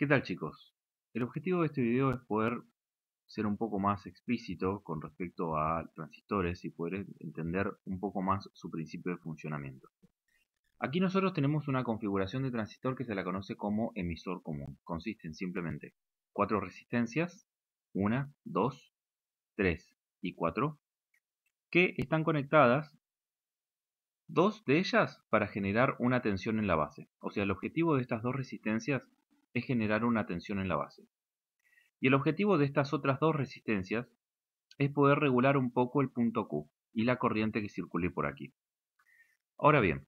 ¿Qué tal chicos? El objetivo de este video es poder ser un poco más explícito con respecto a transistores y poder entender un poco más su principio de funcionamiento. Aquí nosotros tenemos una configuración de transistor que se la conoce como emisor común. Consiste en simplemente cuatro resistencias, una, 2, 3 y 4, que están conectadas dos de ellas para generar una tensión en la base. O sea, el objetivo de estas dos resistencias es generar una tensión en la base. Y el objetivo de estas otras dos resistencias es poder regular un poco el punto Q y la corriente que circule por aquí. Ahora bien,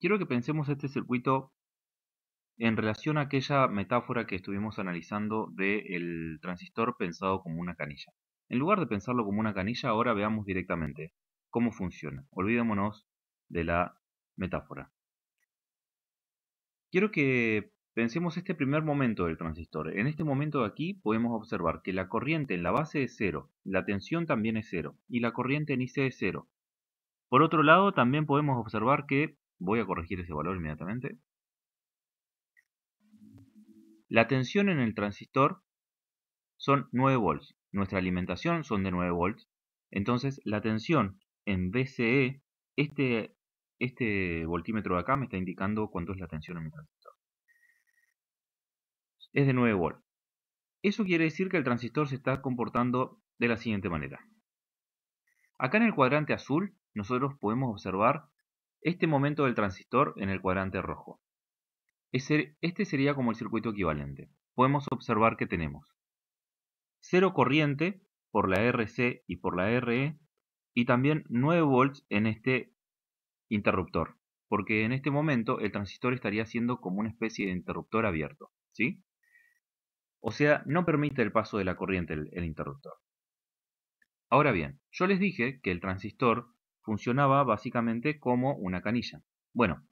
quiero que pensemos este circuito en relación a aquella metáfora que estuvimos analizando del transistor pensado como una canilla. En lugar de pensarlo como una canilla, ahora veamos directamente cómo funciona. Olvidémonos de la metáfora. Quiero que Pensemos este primer momento del transistor. En este momento de aquí podemos observar que la corriente en la base es cero, la tensión también es cero y la corriente en IC es cero. Por otro lado, también podemos observar que, voy a corregir ese valor inmediatamente, la tensión en el transistor son 9 volts, nuestra alimentación son de 9 volts, entonces la tensión en BCE, este, este voltímetro de acá me está indicando cuánto es la tensión en mi transistor es de 9 volts. Eso quiere decir que el transistor se está comportando de la siguiente manera. Acá en el cuadrante azul nosotros podemos observar este momento del transistor en el cuadrante rojo. Este sería como el circuito equivalente. Podemos observar que tenemos cero corriente por la RC y por la RE y también 9 volts en este interruptor, porque en este momento el transistor estaría siendo como una especie de interruptor abierto, ¿sí? o sea, no permite el paso de la corriente el, interruptor. Ahora bien, yo les dije que el transistor funcionaba básicamente como una canilla. Bueno,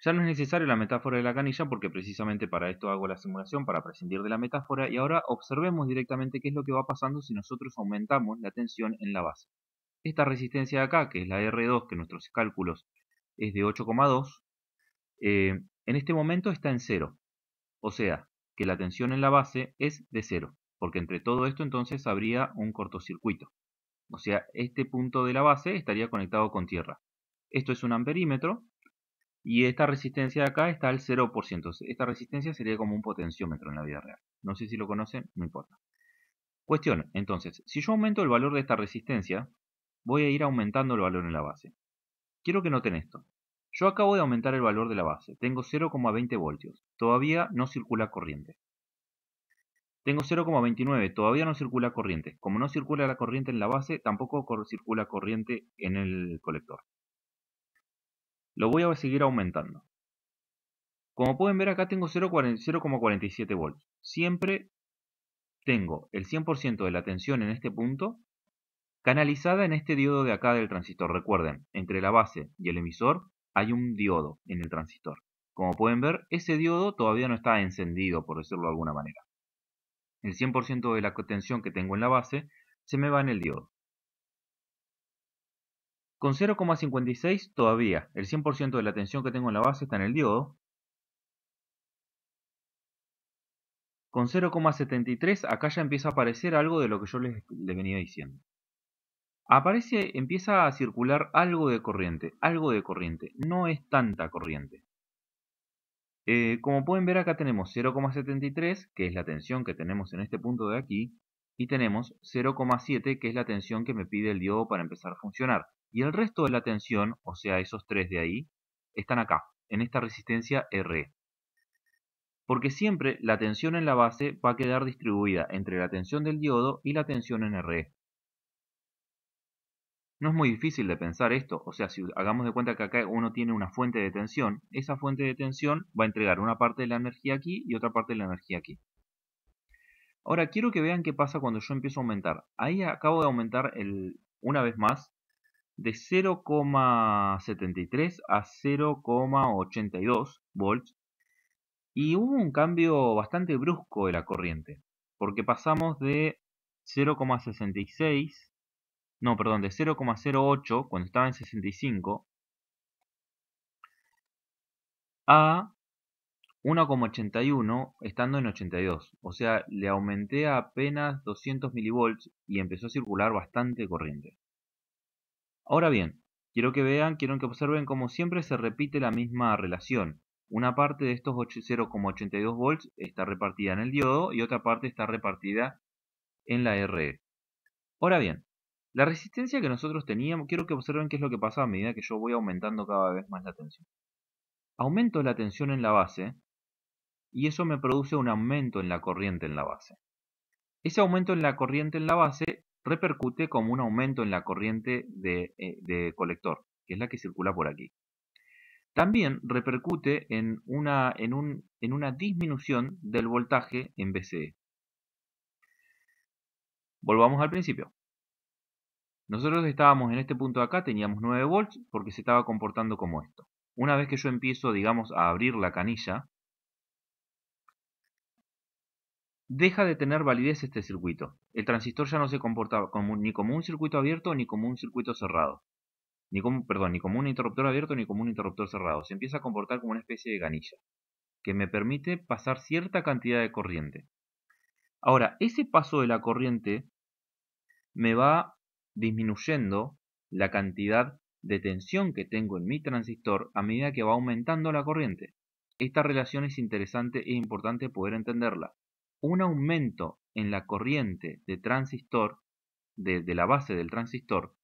ya no es necesaria la metáfora de la canilla porque precisamente para esto hago la simulación, para prescindir de la metáfora, y ahora observemos directamente qué es lo que va pasando si nosotros aumentamos la tensión en la base. Esta resistencia de acá, que es la R2, que nuestros cálculos es de 8,2, eh, en este momento está en 0. O sea, que la tensión en la base es de cero, porque entre todo esto entonces habría un cortocircuito. O sea, este punto de la base estaría conectado con tierra. Esto es un amperímetro y esta resistencia de acá está al 0%. Esta resistencia sería como un potenciómetro en la vida real. No sé si lo conocen, no importa. Cuestión, entonces, si yo aumento el valor de esta resistencia, voy a ir aumentando el valor en la base. Quiero que noten esto. Yo acabo de aumentar el valor de la base, tengo 0,20 voltios, todavía no circula corriente. Tengo 0,29, todavía no circula corriente. Como no circula la corriente en la base, tampoco circula corriente en el colector. Lo voy a seguir aumentando. Como pueden ver acá tengo 0,47 voltios. Siempre tengo el 100% de la tensión en este punto canalizada en este diodo de acá del transistor. Recuerden, entre la base y el emisor hay un diodo en el transistor. Como pueden ver, ese diodo todavía no está encendido, por decirlo de alguna manera. El 100% de la tensión que tengo en la base se me va en el diodo. Con 0,56 todavía el 100% de la tensión que tengo en la base está en el diodo. Con 0,73 acá ya empieza a aparecer algo de lo que yo les, venía diciendo aparece, empieza a circular algo de corriente, algo de corriente, no es tanta corriente. Eh, como pueden ver acá tenemos 0,73, que es la tensión que tenemos en este punto de aquí, y tenemos 0,7, que es la tensión que me pide el diodo para empezar a funcionar. Y el resto de la tensión, o sea, esos tres de ahí, están acá, en esta resistencia R. E. Porque siempre la tensión en la base va a quedar distribuida entre la tensión del diodo y la tensión en R. E. No es muy difícil de pensar esto, o sea, si hagamos de cuenta que acá uno tiene una fuente de tensión, esa fuente de tensión va a entregar una parte de la energía aquí y otra parte de la energía aquí. Ahora, quiero que vean qué pasa cuando yo empiezo a aumentar. Ahí acabo de aumentar, el, una vez más, de 0,73 a 0,82 volts. Y hubo un cambio bastante brusco de la corriente, porque pasamos de 0,66 no, perdón, de 0,08 cuando estaba en 65 a 1,81 estando en 82. O sea, le aumenté a apenas 200 milivolts y empezó a circular bastante corriente. Ahora bien, quiero que vean, quiero que observen como siempre se repite la misma relación. Una parte de estos 0,82 volts está repartida en el diodo y otra parte está repartida en la RE. Ahora bien, la resistencia que nosotros teníamos, quiero que observen qué es lo que pasa a medida que yo voy aumentando cada vez más la tensión. Aumento la tensión en la base y eso me produce un aumento en la corriente en la base. Ese aumento en la corriente en la base repercute como un aumento en la corriente de, eh, colector, que es la que circula por aquí. También repercute en una, en una disminución del voltaje en BCE. Volvamos al principio. Nosotros estábamos en este punto de acá, teníamos 9 volts porque se estaba comportando como esto. Una vez que yo empiezo, digamos, a abrir la canilla, deja de tener validez este circuito. El transistor ya no se comporta ni como un circuito abierto ni como un circuito cerrado. Ni como, perdón, ni como un interruptor abierto ni como un interruptor cerrado. Se empieza a comportar como una especie de canilla que me permite pasar cierta cantidad de corriente. Ahora, ese paso de la corriente me va disminuyendo la cantidad de tensión que tengo en mi transistor a medida que va aumentando la corriente. Esta relación es interesante e importante poder entenderla. Un aumento en la corriente de transistor, de la base del transistor,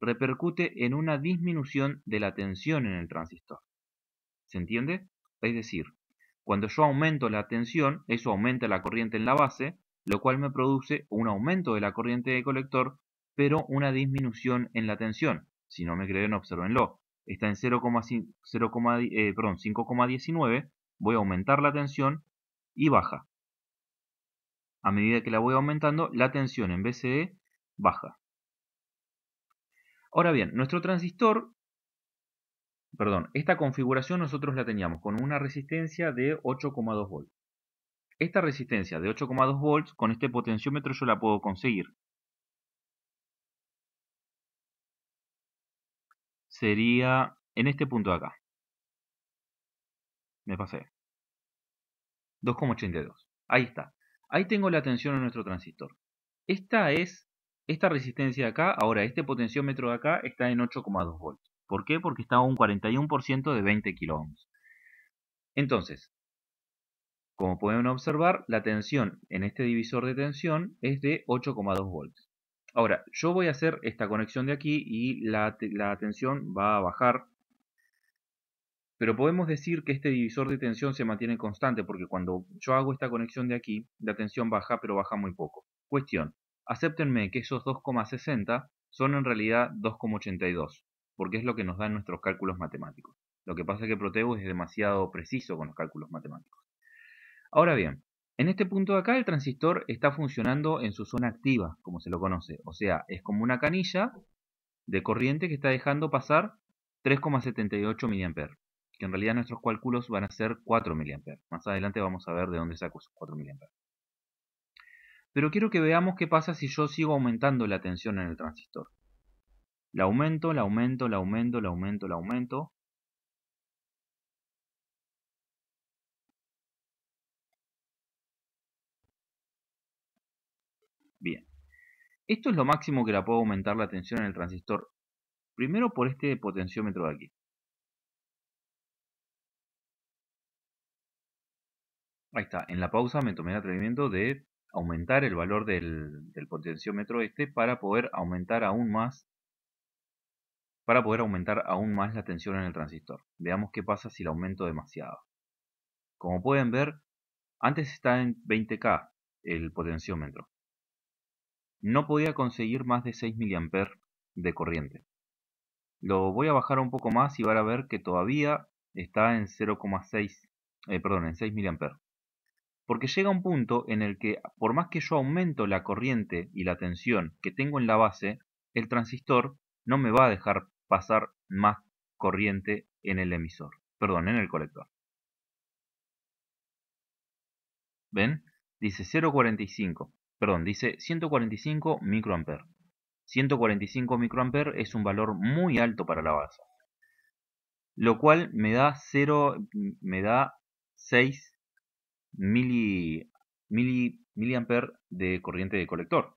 repercute en una disminución de la tensión en el transistor. ¿Se entiende? Es decir, cuando yo aumento la tensión, eso aumenta la corriente en la base, lo cual me produce un aumento de la corriente de colector, pero una disminución en la tensión. Si no me creen, observenlo. Está en 5,19, eh, voy a aumentar la tensión y baja. A medida que la voy aumentando, la tensión en BCE baja. Ahora bien, nuestro transistor, perdón, esta configuración nosotros la teníamos con una resistencia de 8,2 volts. Esta resistencia de 8,2 volts con este potenciómetro yo la puedo conseguir. sería en este punto de acá. Me pasé. 2,82. Ahí está. Ahí tengo la tensión en nuestro transistor. Esta es esta resistencia de acá. Ahora, este potenciómetro de acá está en 8,2 volts. ¿Por qué? Porque está a un 41% de 20 kilo Entonces, como pueden observar, la tensión en este divisor de tensión es de 8,2 volts. Ahora, yo voy a hacer esta conexión de aquí y la, tensión va a bajar. Pero podemos decir que este divisor de tensión se mantiene constante porque cuando yo hago esta conexión de aquí, la tensión baja, pero baja muy poco. Cuestión, acéptenme que esos 2,60 son en realidad 2,82, porque es lo que nos dan nuestros cálculos matemáticos. Lo que pasa es que Proteus es demasiado preciso con los cálculos matemáticos. Ahora bien, en este punto de acá el transistor está funcionando en su zona activa, como se lo conoce. O sea, es como una canilla de corriente que está dejando pasar 3,78 mA. Que en realidad nuestros cálculos van a ser 4 mA. Más adelante vamos a ver de dónde saco esos 4 mA. Pero quiero que veamos qué pasa si yo sigo aumentando la tensión en el transistor. La aumento, la aumento, la aumento, la aumento, la aumento. Esto es lo máximo que la puedo aumentar la tensión en el transistor, primero por este potenciómetro de aquí. Ahí está, en la pausa me tomé el atrevimiento de aumentar el valor del, potenciómetro este para poder aumentar aún más para poder aumentar aún más la tensión en el transistor. Veamos qué pasa si la aumento demasiado. Como pueden ver, antes está en 20K el potenciómetro no podía conseguir más de 6 mA de corriente. Lo voy a bajar un poco más y van a ver que todavía está en 0,6, eh, perdón, en 6 mA. Porque llega un punto en el que por más que yo aumento la corriente y la tensión que tengo en la base, el transistor no me va a dejar pasar más corriente en el emisor, perdón, en el colector. ¿Ven? Dice 0,45 perdón, dice 145 microamperes. 145 microamperes es un valor muy alto para la base, lo cual me da 0, me da 6 miliamper de corriente de colector.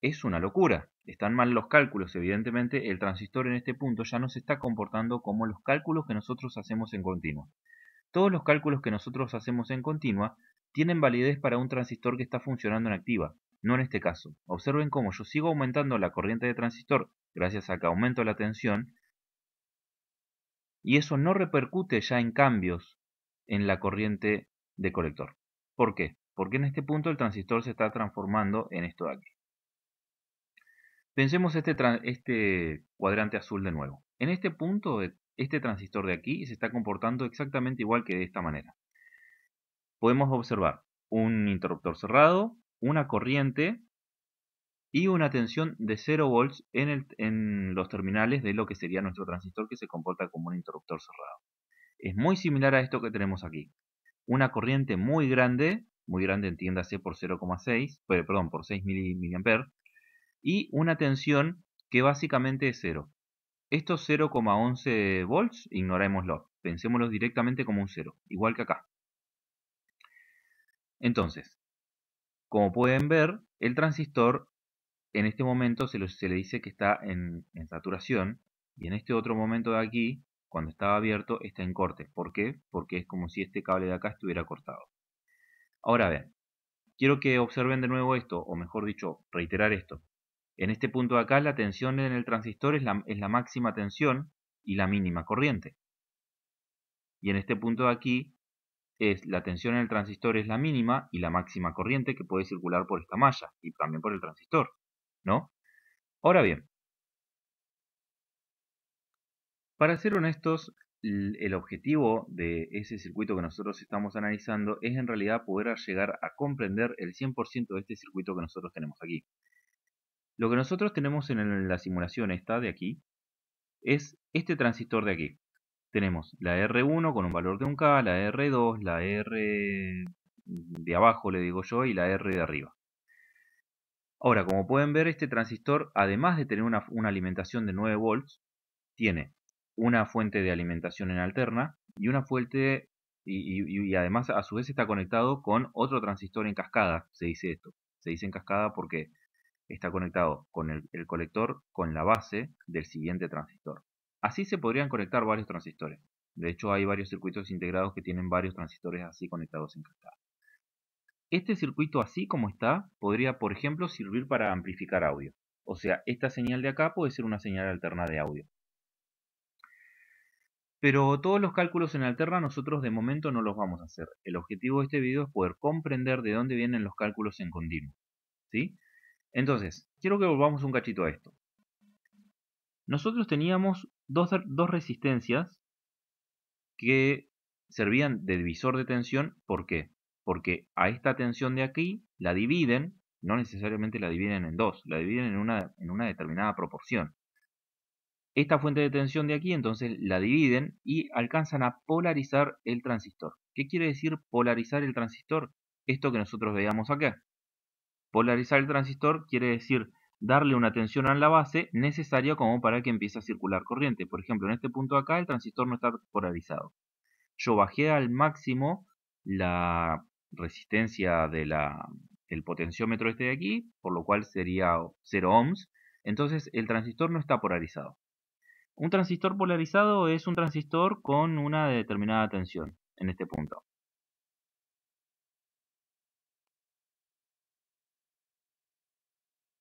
Es una locura. Están mal los cálculos, evidentemente el transistor en este punto ya no se está comportando como los cálculos que nosotros hacemos en continua. Todos los cálculos que nosotros hacemos en continua tienen validez para un transistor que está funcionando en activa, no en este caso. Observen cómo yo sigo aumentando la corriente de transistor gracias a que aumento la tensión y eso no repercute ya en cambios en la corriente de colector. ¿Por qué? Porque en este punto el transistor se está transformando en esto de aquí. Pensemos este, este cuadrante azul de nuevo. En este punto, este transistor de aquí se está comportando exactamente igual que de esta manera podemos observar un interruptor cerrado, una corriente y una tensión de 0 volts en, los terminales de lo que sería nuestro transistor que se comporta como un interruptor cerrado. Es muy similar a esto que tenemos aquí. Una corriente muy grande, muy grande entiéndase por 0,6, eh, perdón, por 6 mA, y una tensión que básicamente es 0. Estos 0,11 volts, ignorémoslo, pensémoslos directamente como un 0, igual que acá. Entonces, como pueden ver, el transistor en este momento se, le dice que está en, saturación y en este otro momento de aquí, cuando estaba abierto, está en corte. ¿Por qué? Porque es como si este cable de acá estuviera cortado. Ahora bien, quiero que observen de nuevo esto, o mejor dicho, reiterar esto. En este punto de acá la tensión en el transistor es la, es la máxima tensión y la mínima corriente. Y en este punto de aquí es la tensión en el transistor es la mínima y la máxima corriente que puede circular por esta malla y también por el transistor, ¿no? Ahora bien, para ser honestos, el objetivo de ese circuito que nosotros estamos analizando es en realidad poder llegar a comprender el 100% de este circuito que nosotros tenemos aquí. Lo que nosotros tenemos en la simulación esta de aquí es este transistor de aquí tenemos la R1 con un valor de 1K, la R2, la R de abajo le digo yo y la R de arriba. Ahora, como pueden ver, este transistor, además de tener una, alimentación de 9 volts, tiene una fuente de alimentación en alterna y una fuente y, además a su vez está conectado con otro transistor en cascada, se dice esto. Se dice en cascada porque está conectado con el colector con la base del siguiente transistor. Así se podrían conectar varios transistores. De hecho, hay varios circuitos integrados que tienen varios transistores así conectados en cascada. Este circuito así como está podría, por ejemplo, servir para amplificar audio. O sea, esta señal de acá puede ser una señal alterna de audio. Pero todos los cálculos en alterna nosotros de momento no los vamos a hacer. El objetivo de este video es poder comprender de dónde vienen los cálculos en continuo. ¿sí? Entonces, quiero que volvamos un cachito a esto. Nosotros teníamos dos, resistencias que servían de divisor de tensión. ¿Por qué? Porque a esta tensión de aquí la dividen, no necesariamente la dividen en dos, la dividen en una, en una determinada proporción. Esta fuente de tensión de aquí entonces la dividen y alcanzan a polarizar el transistor. ¿Qué quiere decir polarizar el transistor? Esto que nosotros veíamos acá. Polarizar el transistor quiere decir darle una tensión a la base necesaria como para que empiece a circular corriente. Por ejemplo, en este punto acá el transistor no está polarizado. Yo bajé al máximo la resistencia de del potenciómetro este de aquí, por lo cual sería 0 ohms. Entonces el transistor no está polarizado. Un transistor polarizado es un transistor con una determinada tensión en este punto.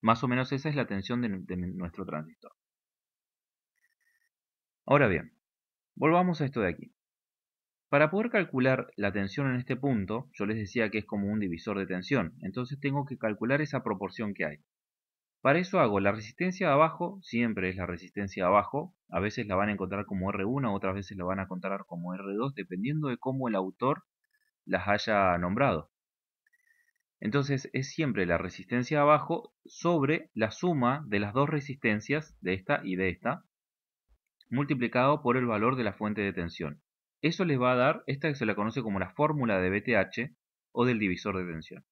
Más o menos esa es la tensión de, nuestro transistor. Ahora bien, volvamos a esto de aquí. Para poder calcular la tensión en este punto, yo les decía que es como un divisor de tensión, entonces tengo que calcular esa proporción que hay. Para eso hago la resistencia de abajo, siempre es la resistencia de abajo, a veces la van a encontrar como R1, otras veces la van a encontrar como R2, dependiendo de cómo el autor las haya nombrado. Entonces es siempre la resistencia abajo sobre la suma de las dos resistencias, de esta y de esta, multiplicado por el valor de la fuente de tensión. Eso les va a dar esta que se la conoce como la fórmula de BTH o del divisor de tensión.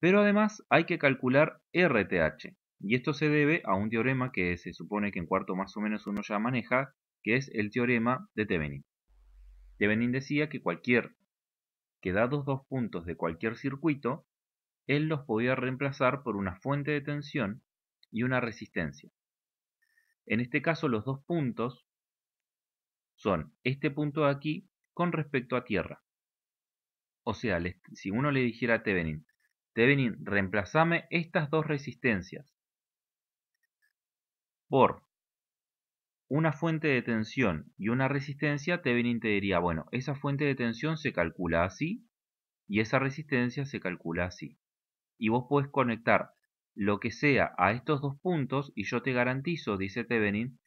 Pero además hay que calcular RTH, y esto se debe a un teorema que se supone que en cuarto más o menos uno ya maneja, que es el teorema de Thevenin. Thevenin decía que cualquier que dados dos puntos de cualquier circuito él los podía reemplazar por una fuente de tensión y una resistencia. En este caso los dos puntos son este punto de aquí con respecto a tierra. O sea, si uno le dijera a Tevenin, Tevenin, reemplazame estas dos resistencias por una fuente de tensión y una resistencia, Tevenin te diría, bueno, esa fuente de tensión se calcula así y esa resistencia se calcula así y vos podés conectar lo que sea a estos dos puntos y yo te garantizo, dice Tevenin,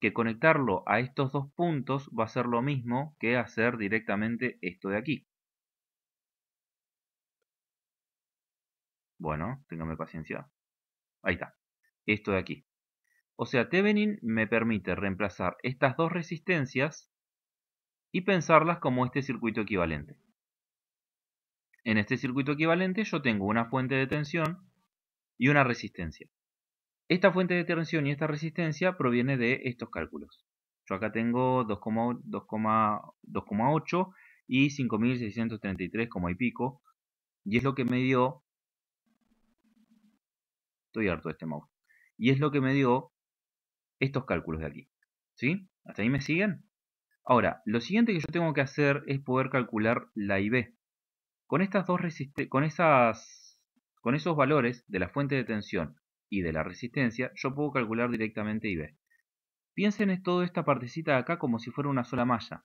que conectarlo a estos dos puntos va a ser lo mismo que hacer directamente esto de aquí. Bueno, téngame paciencia. Ahí está. Esto de aquí. O sea, Thevenin me permite reemplazar estas dos resistencias y pensarlas como este circuito equivalente. En este circuito equivalente yo tengo una fuente de tensión y una resistencia. Esta fuente de tensión y esta resistencia proviene de estos cálculos. Yo acá tengo 2,8 y 5.633, y pico. Y es lo que me dio... Estoy harto de este mouse. Y es lo que me dio estos cálculos de aquí. ¿Sí? ¿Hasta ahí me siguen? Ahora, lo siguiente que yo tengo que hacer es poder calcular la IB. Con, estas dos con, esas, con esos valores de la fuente de tensión y de la resistencia, yo puedo calcular directamente IB. Piensen en toda esta partecita de acá como si fuera una sola malla.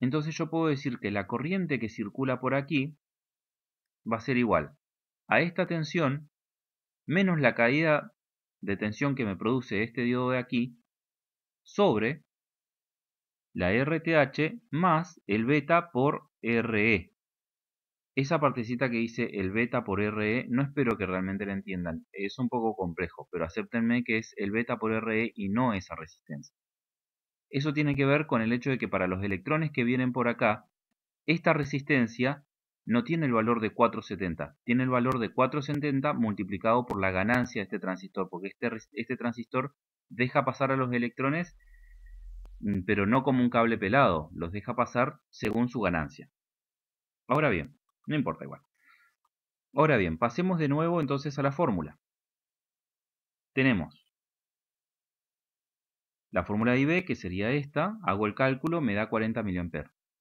Entonces yo puedo decir que la corriente que circula por aquí va a ser igual a esta tensión menos la caída de tensión que me produce este diodo de aquí sobre la RTH más el beta por RE esa partecita que dice el beta por RE, no espero que realmente la entiendan. Es un poco complejo, pero acéptenme que es el beta por RE y no esa resistencia. Eso tiene que ver con el hecho de que para los electrones que vienen por acá, esta resistencia no tiene el valor de 470, tiene el valor de 470 multiplicado por la ganancia de este transistor, porque este, este transistor deja pasar a los electrones, mm, pero no como un cable pelado, los deja pasar según su ganancia. Ahora bien, no importa igual. Ahora bien, pasemos de nuevo entonces a la fórmula. Tenemos la fórmula de IB, que sería esta, hago el cálculo, me da 40 mA.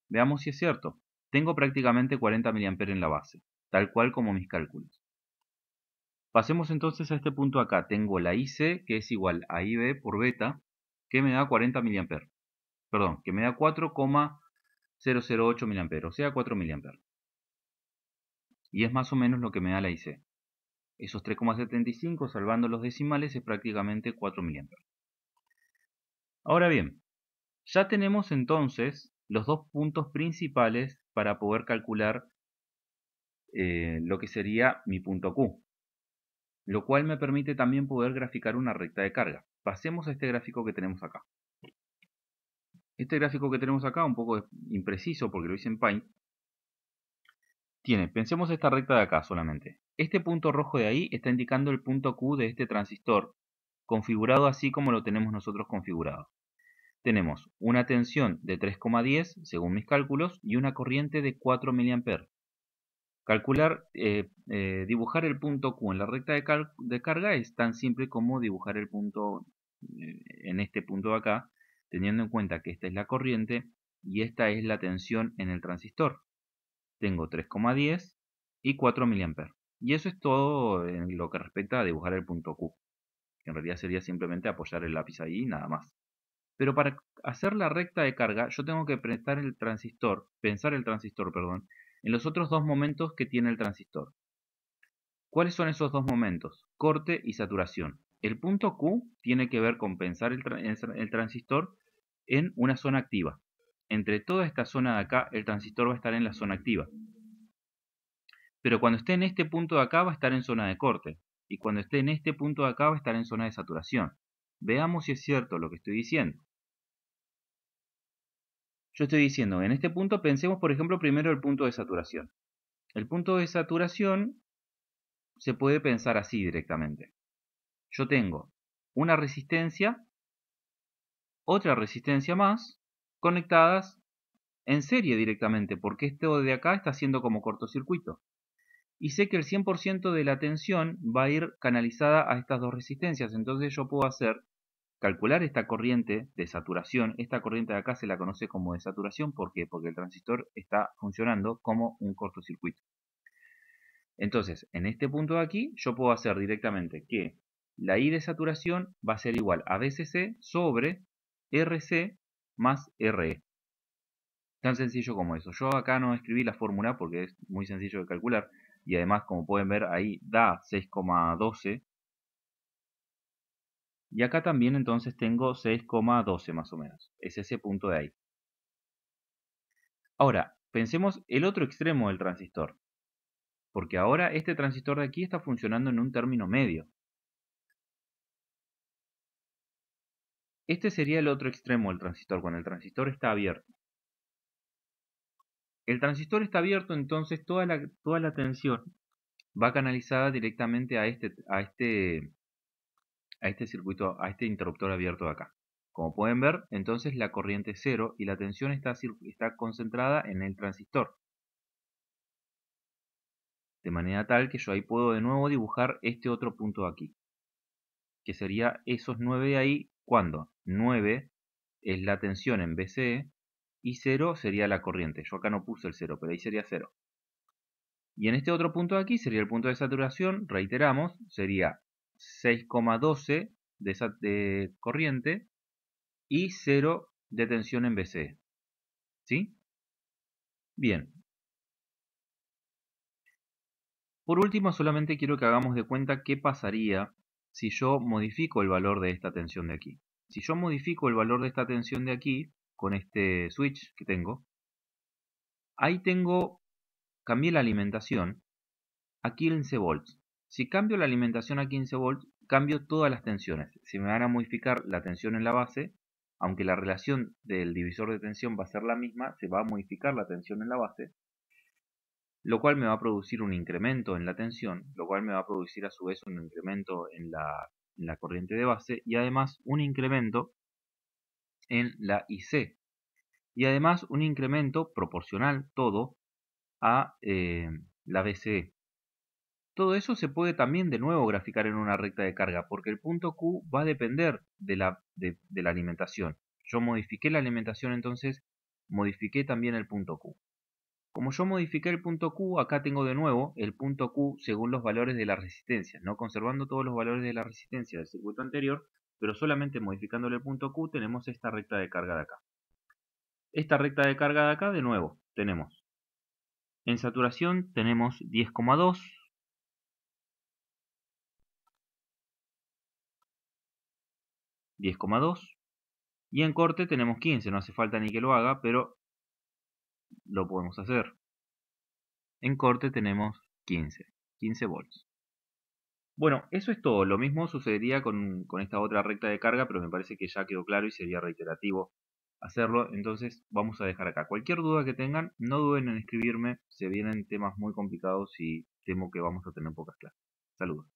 Veamos si es cierto. Tengo prácticamente 40 mA en la base, tal cual como mis cálculos. Pasemos entonces a este punto acá. Tengo la IC, que es igual a IB por beta, que me da 40 mA. Perdón, que me da 4,008 mA, o sea 4 mA y es más o menos lo que me da la IC. Esos 3,75 salvando los decimales es prácticamente 4 milímetros. Ahora bien, ya tenemos entonces los dos puntos principales para poder calcular eh, lo que sería mi punto Q, lo cual me permite también poder graficar una recta de carga. Pasemos a este gráfico que tenemos acá. Este gráfico que tenemos acá, un poco impreciso porque lo hice en Paint, tiene, pensemos esta recta de acá solamente. Este punto rojo de ahí está indicando el punto Q de este transistor, configurado así como lo tenemos nosotros configurado. Tenemos una tensión de 3,10 según mis cálculos y una corriente de 4 mA. Calcular, eh, eh, dibujar el punto Q en la recta de, carga es tan simple como dibujar el punto eh, en este punto de acá, teniendo en cuenta que esta es la corriente y esta es la tensión en el transistor tengo 3,10 y 4 mA. Y eso es todo en lo que respecta a dibujar el punto Q, en realidad sería simplemente apoyar el lápiz ahí y nada más. Pero para hacer la recta de carga, yo tengo que pensar el transistor, pensar el transistor, perdón, en los otros dos momentos que tiene el transistor. ¿Cuáles son esos dos momentos? Corte y saturación. El punto Q tiene que ver con pensar el transistor en una zona activa entre toda esta zona de acá, el transistor va a estar en la zona activa. Pero cuando esté en este punto de acá va a estar en zona de corte. Y cuando esté en este punto de acá va a estar en zona de saturación. Veamos si es cierto lo que estoy diciendo. Yo estoy diciendo, en este punto pensemos por ejemplo primero el punto de saturación. El punto de saturación se puede pensar así directamente. Yo tengo una resistencia, otra resistencia más, conectadas en serie directamente, porque o de acá está haciendo como cortocircuito. Y sé que el 100% de la tensión va a ir canalizada a estas dos resistencias, entonces yo puedo hacer, calcular esta corriente de saturación, esta corriente de acá se la conoce como de saturación, ¿por qué? Porque el transistor está funcionando como un cortocircuito. Entonces, en este punto de aquí, yo puedo hacer directamente que la I de saturación va a ser igual a Vcc sobre RC más RE. Tan sencillo como eso. Yo acá no escribí la fórmula porque es muy sencillo de calcular. Y además, como pueden ver, ahí da 6,12. Y acá también entonces tengo 6,12 más o menos. Es ese punto de ahí. Ahora, pensemos el otro extremo del transistor. Porque ahora este transistor de aquí está funcionando en un término medio. Este sería el otro extremo del transistor, cuando el transistor está abierto. El transistor está abierto, entonces toda la, toda la tensión va canalizada directamente a este, a este, a este circuito, a este interruptor abierto de acá. Como pueden ver, entonces la corriente es cero y la tensión está, está concentrada en el transistor. De manera tal que yo ahí puedo de nuevo dibujar este otro punto de aquí. Que sería esos 9 de ahí cuando 9 es la tensión en BCE y 0 sería la corriente. Yo acá no puse el 0, pero ahí sería 0. Y en este otro punto de aquí sería el punto de saturación, reiteramos, sería 6,12 de, de, corriente y 0 de tensión en BCE. ¿Sí? Bien. Por último, solamente quiero que hagamos de cuenta qué pasaría si yo modifico el valor de esta tensión de aquí. Si yo modifico el valor de esta tensión de aquí con este switch que tengo, ahí tengo, cambié la alimentación a 15 volts. Si cambio la alimentación a 15 volts, cambio todas las tensiones. Si me van a modificar la tensión en la base, aunque la relación del divisor de tensión va a ser la misma, se va a modificar la tensión en la base lo cual me va a producir un incremento en la tensión, lo cual me va a producir a su vez un incremento en la, corriente de base y además un incremento en la IC. Y además un incremento proporcional todo a eh, la BCE. Todo eso se puede también de nuevo graficar en una recta de carga, porque el punto Q va a depender de la, de la alimentación. Yo modifiqué la alimentación, entonces modifiqué también el punto Q. Como yo modifiqué el punto Q, acá tengo de nuevo el punto Q según los valores de la resistencia, ¿no? conservando todos los valores de la resistencia del circuito anterior, pero solamente modificándole el punto Q tenemos esta recta de carga de acá. Esta recta de carga de acá, de nuevo, tenemos en saturación tenemos 10,2, ...10,2... Y en corte tenemos 15, no hace falta ni que lo haga, pero lo podemos hacer. En corte tenemos 15, 15 volts. Bueno, eso es todo. Lo mismo sucedería con, con esta otra recta de carga, pero me parece que ya quedó claro y sería reiterativo hacerlo. Entonces vamos a dejar acá. Cualquier duda que tengan, no duden en escribirme. Se vienen temas muy complicados y temo que vamos a tener pocas clases. Saludos.